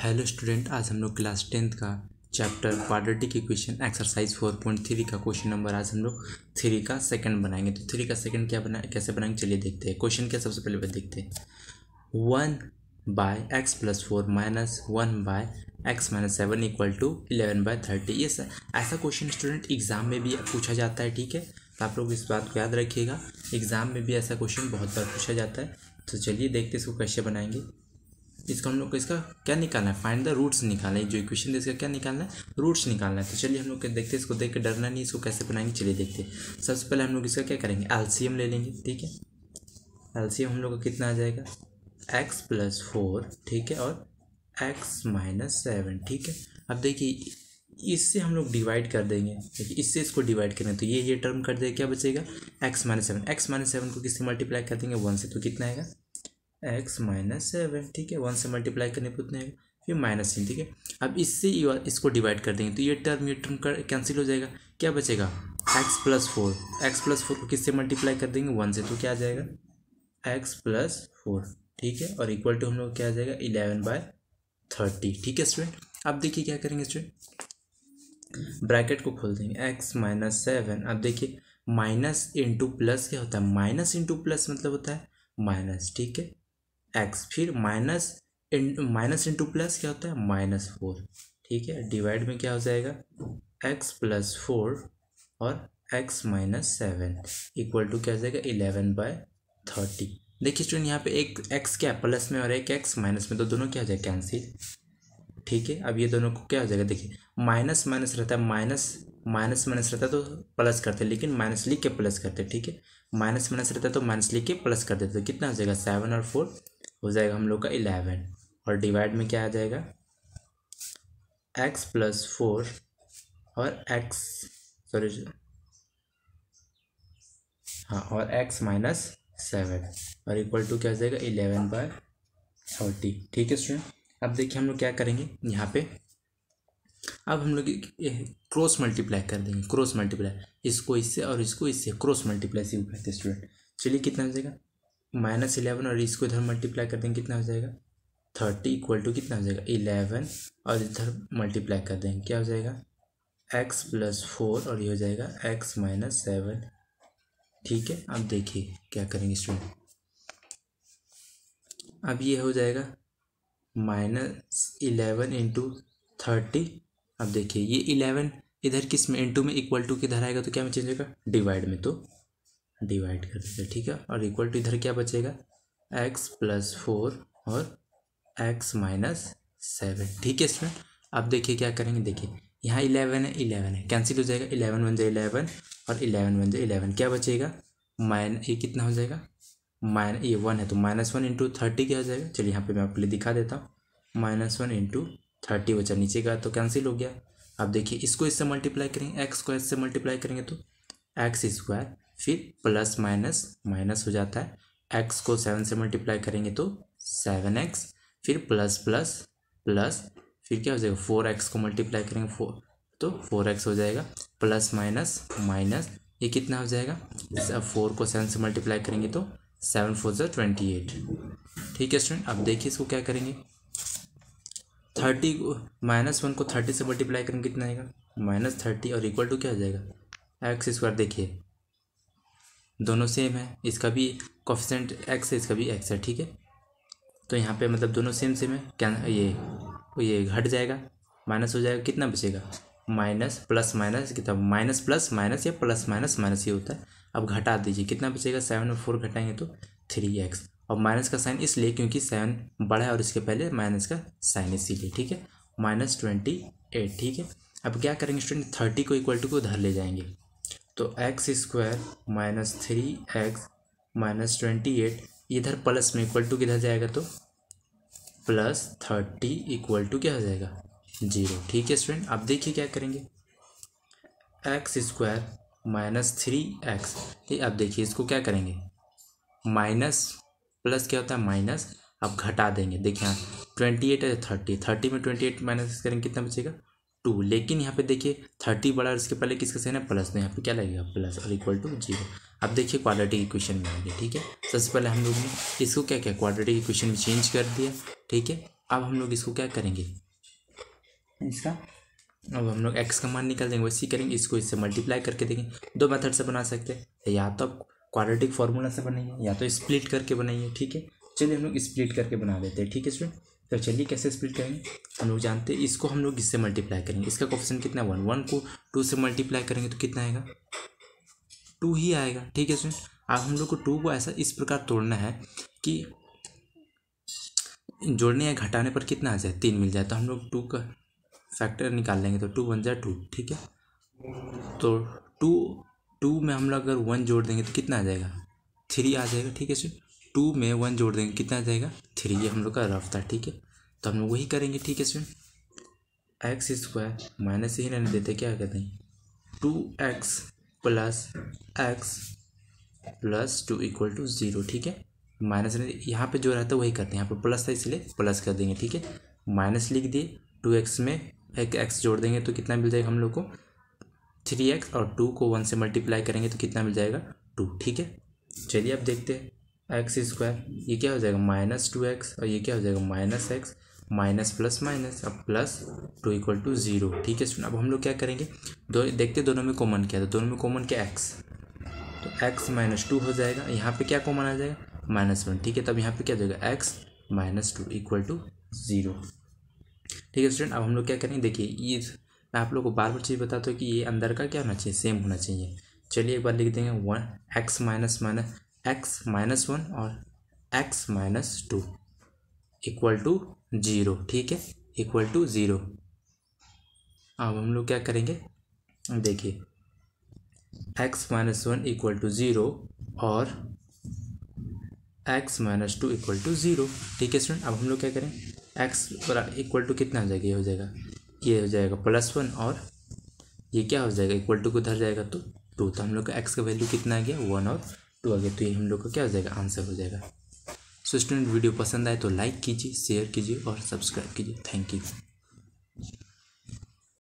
hello student आज हम लोग क्लास टेंथ का chapter quadratic equation exercise four point three का क्वेश्चन नंबर आज हम लोग थ्री का सेकंड बनाएंगे तो थ्री का सेकंड क्या बना कैसे बनाएंगे चलिए देखते हैं क्वेश्चन क्या सबसे पहले देखते हैं one by X plus four minus one by X minus seven equal to eleven by thirty ये ऐसा क्वेश्चन स्टूडेंट एग्ज़ाम में भी पूछा जाता है ठीक है तो आप लोग इस बात को याद रखिएगा एग्ज़ाम में भी ऐसा क्वेश्चन बहुत बार पूछा जाता है तो चलिए देखते इसको कैसे बनाएंगे जिसका हम लोग को इसका क्या निकालना है फाइंड द रूट्स निकालना है जो इक्वेशन है इसका क्या निकालना है रूट्स निकालना है तो चलिए हम लोग देखते हैं इसको देख के डरना नहीं इसको कैसे बनाएंगे चलिए देखते हैं सबसे पहले हम लोग इसका क्या करेंगे एल्सीयम ले लेंगे ठीक है एल्सीयम हम लोग का कितना आ जाएगा एक्स प्लस फोर ठीक है और एक्स माइनस सेवन ठीक है अब देखिए इससे हम लोग डिवाइड कर देंगे देखिए इससे इसको डिवाइड करेंगे तो ये ये टर्म कर देगा क्या बचेगा X minus seven X minus seven को किससे मल्टीप्लाई कर देंगे वन से तो कितना आएगा एक्स माइनस सेवन ठीक है वन से मल्टीप्लाई करने पर उतने फिर माइनस टेन ठीक है अब इससे इसको डिवाइड कर देंगे तो ये टर्म ये टर्म कैंसिल हो जाएगा क्या बचेगा X plus four X plus four को किससे मल्टीप्लाई कर देंगे वन से तो क्या आ जाएगा एक्स प्लस फोर ठीक है और इक्वल टू हम लोग क्या आ जाएगा इलेवन बाय थर्टी ठीक है स्टूडेंट अब देखिए क्या करेंगे स्टूडेंट ब्रैकेट को खोल देंगे एक्स माइनस सेवन अब देखिए माइनस इंटू प्लस क्या होता है माइनस इंटू प्लस मतलब होता है माइनस ठीक है एक्स फिर minus in minus into plus क्या होता है माइनस फोर ठीक है डिवाइड में क्या हो जाएगा एक्स प्लस फोर और X minus seven equal to क्या हो जाएगा इलेवन बाय थर्टी देखिए स्टूडेंट यहाँ पे एक एक्स क्या प्लस में और एक एक्स माइनस में तो दोनों क्या हो जाएगा कैंसिल ठीक है अब ये दोनों को क्या हो जाएगा देखिए माइनस माइनस रहता है माइनस माइनस माइनस रहता है तो प्लस करते हैं लेकिन माइनस लिख के प्लस करते हैं ठीक है माइनस माइनस रहता है तो माइनस लिख के प्लस कर देते तो कितना हो जाएगा सेवन और फोर हो जाएगा हम लोग का इलेवन और डिवाइड में क्या आ जाएगा एक्स प्लस फोर और एक्स सॉरी हाँ और एक्स माइनस सेवन और इक्वल टू क्या हो जाएगा इलेवन बाय फोर्टी ठीक है स्टूडेंट अब देखिए हम लोग क्या करेंगे यहाँ पे अब हम लोग क्रॉस मल्टीप्लाई कर देंगे क्रॉस मल्टीप्लाई इसको इससे और इसको इससे क्रॉस मल्टीप्लाई सी करते हैं स्टूडेंट चलिए कितना हो जाएगा माइनस इलेवन और इसको इधर मल्टीप्लाई कर देंगे कितना हो जाएगा थर्टी इक्वल टू कितना हो जाएगा इलेवन और इधर मल्टीप्लाई कर देंगे क्या हो जाएगा एक्स प्लस फोर और ये हो जाएगा एक्स माइनस सेवन ठीक है अब देखिए क्या करेंगे स्टूडेंट अब ये हो जाएगा माइनस इलेवन इंटू थर्टी अब देखिए ये इलेवन इधर किस में इंटू में इक्वल टू किधर आएगा तो क्या में चेंज होगा डिवाइड में तो डिवाइड कर देते हैं ठीक है और इक्वल टू इधर क्या बचेगा एक्स प्लस फोर और एक्स माइनस सेवन ठीक है स्टूडेंट अब देखिए क्या करेंगे देखिए यहाँ इलेवन है इलेवन है कैंसिल हो जाएगा इलेवन वन जाए इलेवन और इलेवन वन जाए इलेवन क्या बचेगा माइन ये कितना हो जाएगा माइन ये वन है तो माइनस वन इंटू थर्टी क्या हो जाएगा चलिए यहाँ पे मैं आपके लिए दिखा देता हूँ माइनस वन इंटू थर्टी बचा नीचे का तो कैंसिल हो गया अब देखिए इसको इससे मल्टीप्लाई करेंगे एक्स को इससे मल्टीप्लाई करेंगे तो एक्स स्क्वायर फिर प्लस माइनस माइनस हो जाता है एक्स को सेवन से मल्टीप्लाई करेंगे तो सेवन एक्स फिर प्लस प्लस प्लस फिर क्या हो जाएगा फोर एक्स को मल्टीप्लाई करेंगे फोर तो फोर एक्स हो जाएगा प्लस माइनस माइनस ये कितना हो जाएगा अब फोर को सेवन से मल्टीप्लाई करेंगे तो सेवन फोर जो ट्वेंटी एट ठीक है स्टूडेंट अब देखिए इसको क्या करेंगे थर्टी को माइनस वन को थर्टी से मल्टीप्लाई करेंगे कितना आएगा माइनस थर्टी और इक्वल टू क्या हो जाएगा एक्स स्क्वायर देखिए दोनों सेम है इसका भी कॉफिशेंट एक्स है इसका भी एक्स है ठीक है तो यहाँ पे मतलब दोनों सेम सेम है क्या ये ये घट जाएगा माइनस हो जाएगा कितना बचेगा माइनस प्लस माइनस कितना माइनस प्लस माइनस या प्लस माइनस माइनस ये होता है अब घटा दीजिए कितना बचेगा सेवन और फोर घटाएंगे तो थ्री एक्स और माइनस का साइन इसलिए क्योंकि सेवन बड़ा है और इसके पहले माइनस का साइन इसीलिए ठीक है माइनस ट्वेंटी एट ठीक है अब क्या करेंगे स्टूडेंट थर्टी को इक्वल टू को उधर ले जाएंगे तो X square minus three X minus twenty eight इधर प्लस में इक्वल टू किधर जाएगा तो प्लस थर्टी इक्वल टू क्या हो जाएगा जीरो ठीक है स्टूडेंट अब देखिए क्या करेंगे X square minus three X ये अब देखिए इसको क्या करेंगे माइनस प्लस क्या होता है माइनस अब घटा देंगे देखिए हाँ ट्वेंटी एट है थर्टी थर्टी में ट्वेंटी एट माइनस करेंगे कितना बचेगा टू लेकिन यहाँ पे देखिए थर्टी बड़ा इसके पहले किसके साइन है प्लस तो यहाँ पे क्या लगेगा प्लस और इक्वल टू जीरो अब देखिए क्वाड्रेटिक इक्वेशन में आएंगे ठीक है सबसे पहले हम लोग ने इसको क्या क्या क्वाड्रेटिक इक्वेशन में चेंज कर दिया ठीक है अब हम लोग इसको क्या करेंगे इसका अब हम लोग एक्स का मान निकाल देंगे वैसे ही करेंगे इसको इससे मल्टीप्लाई करके देंगे दो मेथड से बना सकते हैं या तो आप क्वाड्रेटिक फार्मूला से बनाइए या तो स्प्लिट करके बनाइए ठीक है चलिए हम लोग स्प्लिट करके बना देते हैं ठीक है स्टूडेंट तो चलिए कैसे स्प्लिट करेंगे हम लोग जानते हैं इसको हम लोग इससे मल्टीप्लाई करेंगे इसका क्वेश्चन कितना वन वन को टू से मल्टीप्लाई करेंगे तो कितना आएगा टू ही आएगा ठीक है सर अब हम लोग को टू को ऐसा इस प्रकार तोड़ना है कि जोड़ने या घटाने पर कितना आ जाए तीन मिल जाए तो हम लोग टू का फैक्टर निकाल लेंगे तो टू वन जाए टू ठीक है तो टू टू में हम लोग अगर वन जोड़ देंगे तो कितना आ जाएगा थ्री आ जाएगा ठीक है सर टू में वन जोड़ देंगे कितना जाएगा थ्री ये हम लोग का रफ था ठीक है तो हम लोग वही करेंगे ठीक है स्टूडेंट एक्स स्क्वायर माइनस ही रहने देते क्या कहते हैं two X plus X plus two equal to zero ठीक है माइनस यहाँ पे जो रहता है वही करते हैं यहाँ पे प्लस था इसलिए प्लस कर देंगे ठीक है माइनस लिख दिए टू एक्स में एक एक्स जोड़ देंगे तो कितना मिल जाएगा हम लोग को थ्री एक्स और टू को वन से मल्टीप्लाई करेंगे तो कितना मिल जाएगा टू ठीक है चलिए अब देखते हैं एक्स स्क्वायर ये क्या हो जाएगा माइनस टू एक्स और ये क्या हो जाएगा minus X minus plus minus अब plus two equal to zero ठीक है स्टूडेंट अब हम लोग क्या करेंगे दो देखते दोनों में कॉमन क्या था तो दोनों में कॉमन क्या एक्स तो एक्स माइनस टू हो जाएगा यहाँ पे क्या कॉमन आ जाएगा माइनस वन ठीक है तब यहाँ पे क्या हो जाएगा X minus two equal to zero ठीक है स्टूडेंट अब हम लोग क्या करेंगे देखिए ये मैं आप लोग को बार बार चीज़ बताता हूँ कि ये अंदर का क्या होना चाहिए सेम होना चाहिए चलिए एक बार लिख देंगे one X minus minus X minus one और X minus two equal to zero ठीक है इक्वल टू ज़ीरो अब हम लोग क्या करेंगे देखिए X minus one equal to zero और X minus two equal to zero ठीक है स्टूडेंट अब हम लोग क्या करें एक्स इक्वल टू कितना हो जाएगा ये हो जाएगा ये हो जाएगा प्लस वन और ये क्या हो जाएगा इक्वल टू को उधर जाएगा तो टू तो हम लोग का एक्स का वैल्यू कितना आ गया वन और टू आ गया तो ये हम लोग का क्या हो जाएगा आंसर हो जाएगा सो स्टूडेंट वीडियो पसंद आए तो लाइक कीजिए शेयर कीजिए और सब्सक्राइब कीजिए थैंक यू